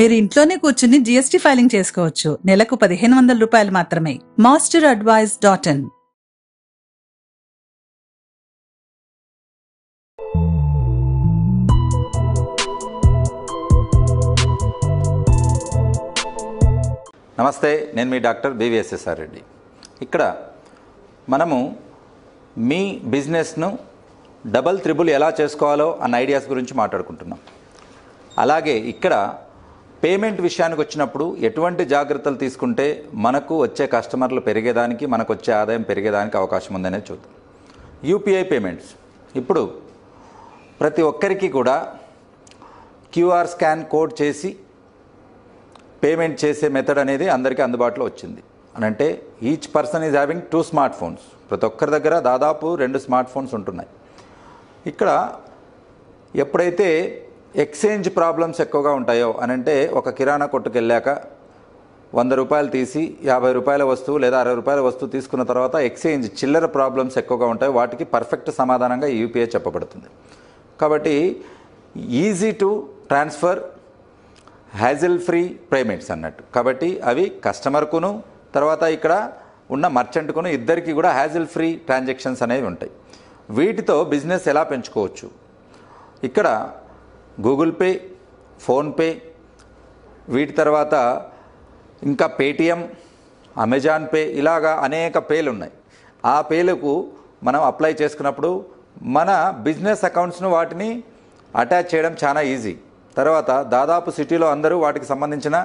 మీరు ఇంట్లోనే కూర్చుని జీఎస్టీ ఫైలింగ్ చేసుకోవచ్చు నెలకు పదిహేను వందల రూపాయలు మాత్రమే మాస్టర్ అడ్వైజ్ డాట్ ఇన్ నమస్తే నేను మీ డాక్టర్ బివిఎస్ఎస్ఆర్ రెడ్డి ఇక్కడ మనము మీ బిజినెస్ను డబల్ త్రిబుల్ ఎలా చేసుకోవాలో అన్న ఐడియాస్ గురించి మాట్లాడుకుంటున్నాం అలాగే ఇక్కడ పేమెంట్ విషయానికి వచ్చినప్పుడు ఎటువంటి జాగ్రత్తలు తీసుకుంటే మనకు వచ్చే కస్టమర్లు పెరిగేదానికి మనకు వచ్చే ఆదాయం పెరిగేదానికి అవకాశం ఉందనేది చూద్దాం యూపీఐ పేమెంట్స్ ఇప్పుడు ప్రతి ఒక్కరికి కూడా క్యూఆర్ స్కాన్ కోడ్ చేసి పేమెంట్ చేసే మెథడ్ అనేది అందరికీ అందుబాటులో వచ్చింది అని అంటే each person is having two smart phones ప్రతి ఒక్కరి దగ్గర దాదాపు రెండు స్మార్ట్ ఫోన్స్ ఉంటున్నాయి ఇక్కడ ఎప్పుడైతే ఎక్స్చేంజ్ ప్రాబ్లమ్స్ ఎక్కువగా ఉంటాయో అని అంటే ఒక కిరాణా కొట్టుకు వెళ్ళాక వంద రూపాయలు తీసి యాభై రూపాయల వస్తువు లేదా అరవై రూపాయల వస్తువు తీసుకున్న తర్వాత ఎక్స్చేంజ్ చిల్లర ప్రాబ్లమ్స్ ఎక్కువగా ఉంటాయి వాటికి పర్ఫెక్ట్ సమాధానంగా యూపీఐ చెప్పబడుతుంది కాబట్టి easy to transfer hassle free payments అన్నట్టు కాబట్టి అవి కస్టమర్కును తర్వాత ఇక్కడ ఉన్న మర్చెంట్కును ఇద్దరికి కూడా హ్యాజిల్ ఫ్రీ ట్రాన్సాక్షన్స్ అనేవి ఉంటాయి వీటితో బిజినెస్ ఎలా పెంచుకోవచ్చు ఇక్కడ గూగుల్ పే ఫోన్పే వీటి తర్వాత ఇంకా పేటిఎం అమెజాన్ పే ఇలాగా అనేక పేలు ఉన్నాయి ఆ పేలకు మనం అప్లై చేసుకున్నప్పుడు మన బిజినెస్ అకౌంట్స్ను వాటిని అటాచ్ చేయడం చాలా ఈజీ తర్వాత దాదాపు సిటీలో అందరూ వాటికి సంబంధించిన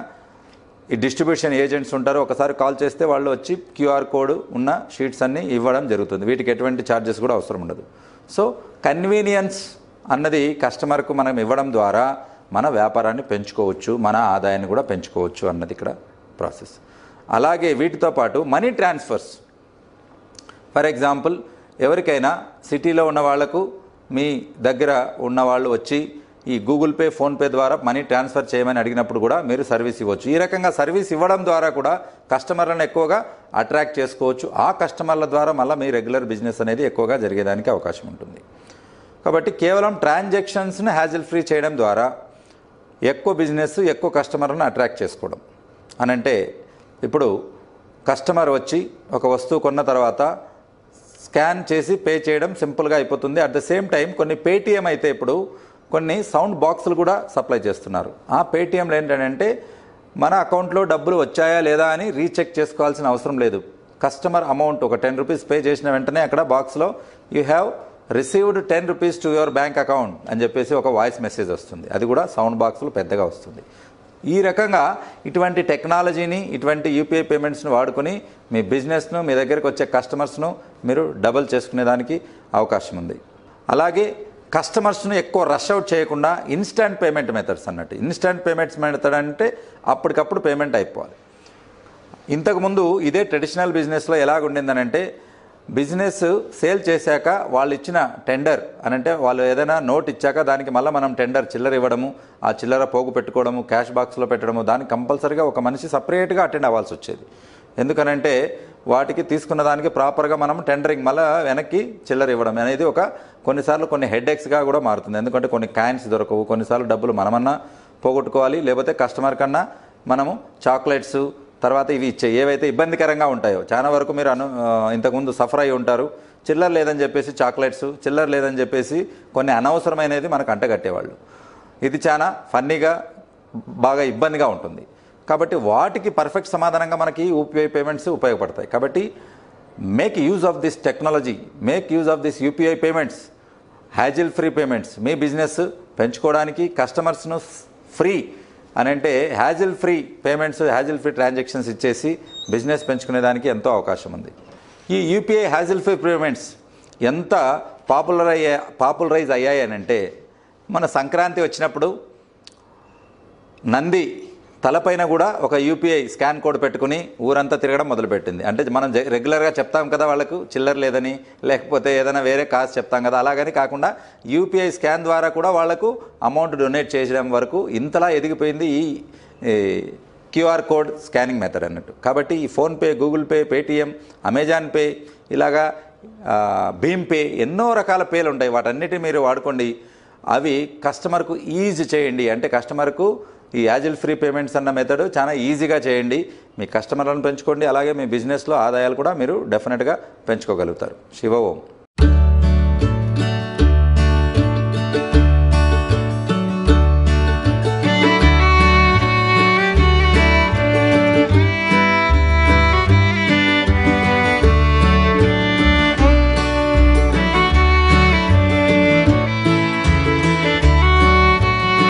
ఈ డిస్ట్రిబ్యూషన్ ఏజెంట్స్ ఉంటారు ఒకసారి కాల్ చేస్తే వాళ్ళు వచ్చి క్యూఆర్ కోడ్ ఉన్న షీట్స్ అన్నీ ఇవ్వడం జరుగుతుంది వీటికి ఎటువంటి ఛార్జెస్ కూడా అవసరం ఉండదు సో కన్వీనియన్స్ అన్నది కస్టమర్కు మనం ఇవ్వడం ద్వారా మన వ్యాపారాన్ని పెంచుకోవచ్చు మన ఆదాయాన్ని కూడా పెంచుకోవచ్చు అన్నది ఇక్కడ ప్రాసెస్ అలాగే వీటితో పాటు మనీ ట్రాన్స్ఫర్స్ ఫర్ ఎగ్జాంపుల్ ఎవరికైనా సిటీలో ఉన్న వాళ్లకు మీ దగ్గర ఉన్నవాళ్ళు వచ్చి ఈ గూగుల్ పే ఫోన్పే ద్వారా మనీ ట్రాన్స్ఫర్ చేయమని అడిగినప్పుడు కూడా మీరు సర్వీస్ ఇవ్వచ్చు ఈ రకంగా సర్వీస్ ఇవ్వడం ద్వారా కూడా కస్టమర్లను ఎక్కువగా అట్రాక్ట్ చేసుకోవచ్చు ఆ కస్టమర్ల ద్వారా మళ్ళీ మీ రెగ్యులర్ బిజినెస్ అనేది ఎక్కువగా జరిగేదానికి అవకాశం ఉంటుంది కాబట్టి కేవలం ట్రాన్జాక్షన్స్ని హ్యాజిల్ ఫ్రీ చేయడం ద్వారా ఎక్కువ బిజినెస్ ఎక్కువ కస్టమర్ను అట్రాక్ట్ చేసుకోవడం అనంటే ఇప్పుడు కస్టమర్ వచ్చి ఒక వస్తువు కొన్న తర్వాత స్కాన్ చేసి పే చేయడం సింపుల్గా అయిపోతుంది అట్ ద సేమ్ టైం కొన్ని పేటీఎం అయితే ఇప్పుడు కొన్ని సౌండ్ బాక్సులు కూడా సప్లై చేస్తున్నారు ఆ పేటీఎంలో ఏంటంటే మన అకౌంట్లో డబ్బులు వచ్చాయా లేదా అని రీచెక్ చేసుకోవాల్సిన అవసరం లేదు కస్టమర్ అమౌంట్ ఒక టెన్ రూపీస్ పే చేసిన వెంటనే అక్కడ బాక్స్లో you have received ten rupees to your bank account అని చెప్పేసి ఒక వాయిస్ మెసేజ్ వస్తుంది అది కూడా సౌండ్ బాక్స్లో పెద్దగా వస్తుంది ఈ రకంగా ఇటువంటి టెక్నాలజీని ఇటువంటి యూపీఐ పేమెంట్స్ను వాడుకొని మీ బిజినెస్ను మీ దగ్గరికి వచ్చే కస్టమర్స్ను మీరు డబల్ చేసుకునేదానికి అవకాశం ఉంది అలాగే కస్టమర్స్ను ఎక్కువ రష్ అవుట్ చేయకుండా ఇన్స్టాంట్ పేమెంట్ మెథడ్స్ అన్నట్టు ఇన్స్టాంట్ పేమెంట్స్ మెథడ్ అంటే అప్పటికప్పుడు పేమెంట్ అయిపోవాలి ఇంతకుముందు ఇదే ట్రెడిషనల్ బిజినెస్లో ఎలాగుండిందనంటే బిజినెస్ సేల్ చేశాక వాళ్ళు ఇచ్చిన టెండర్ అనంటే వాళ్ళు ఏదైనా నోట్ ఇచ్చాక దానికి మళ్ళీ మనం టెండర్ చిల్లర ఇవ్వడము ఆ చిల్లర పోగు పెట్టుకోవడము క్యాష్ బాక్స్లో పెట్టడము దానికి కంపల్సరిగా ఒక మనిషి సపరేట్గా అటెండ్ అవ్వాల్సి వచ్చేది ఎందుకనంటే వాటికి తీసుకున్న దానికి ప్రాపర్గా మనం టెండరింగ్ మళ్ళీ వెనక్కి చిల్లర ఇవ్వడం అనేది ఒక కొన్నిసార్లు కొన్ని ఎక్స్గా కూడా మారుతుంది ఎందుకంటే కొన్ని క్యాన్స్ దొరకవు కొన్నిసార్లు డబ్బులు మనమన్నా పోగొట్టుకోవాలి లేకపోతే కస్టమర్ కన్నా మనము చాక్లెట్స్ తర్వాత ఇవి ఇచ్చే ఏవైతే ఇబ్బందికరంగా ఉంటాయో చాలా వరకు మీరు అను ఇంతకుముందు సఫర్ అయి ఉంటారు చిల్లర లేదని చెప్పేసి చాక్లెట్స్ చిల్లర లేదని చెప్పేసి కొన్ని అనవసరమైనది మనకు అంటగట్టేవాళ్ళు ఇది చాలా ఫన్నీగా బాగా ఇబ్బందిగా ఉంటుంది కాబట్టి వాటికి పర్ఫెక్ట్ సమాధానంగా మనకి యూపీఐ పేమెంట్స్ ఉపయోగపడతాయి కాబట్టి make use of this technology make use of this UPI payments hassle free payments మీ బిజినెస్ పెంచుకోవడానికి కస్టమర్స్ను ఫ్రీ అని అంటే hassle free payments hassle free transactions ఇచ్చేసి బిజినెస్ పెంచుకునేదానికి ఎంతో అవకాశం ఉంది ఈ యూపీఐ హ్యాజిల్ ఫ్రీ పేమెంట్స్ ఎంత పాపులర్ అయ్యా పాపులరైజ్ అయ్యాయనంటే మన సంక్రాంతి వచ్చినప్పుడు నంది తలపైన కూడా ఒక యూపీఐ స్కాన్ కోడ్ పెట్టుకుని ఊరంతా తిరగడం మొదలుపెట్టింది అంటే మనం రెగ్యులర్గా చెప్తాం కదా వాళ్ళకు చిల్లర లేదని లేకపోతే ఏదైనా వేరే కాస్ట్ చెప్తాం కదా అలాగని కాకుండా యూపీఐ స్కాన్ ద్వారా కూడా వాళ్లకు అమౌంట్ డొనేట్ చేయడం వరకు ఇంతలా ఎదిగిపోయింది ఈ క్యూఆర్ కోడ్ స్కానింగ్ మెథడ్ అన్నట్టు కాబట్టి ఈ PhonePe Google Pay Paytm Amazon Pay ఇలాగా భీమ్ పే ఎన్నో రకాల పేలు ఉంటాయి వాటన్నిటి మీరు వాడుకోండి అవి కస్టమర్కు ఈజీ చేయండి అంటే కస్టమర్కు ఈ యాజిల్ ఫ్రీ పేమెంట్స్ అన్న మెథడ్ చాలా ఈజీగా చేయండి మీ కస్టమర్లను పెంచుకోండి అలాగే మీ బిజినెస్లో ఆదాయాలు కూడా మీరు డెఫినెట్గా పెంచుకోగలుగుతారు శివ ఓం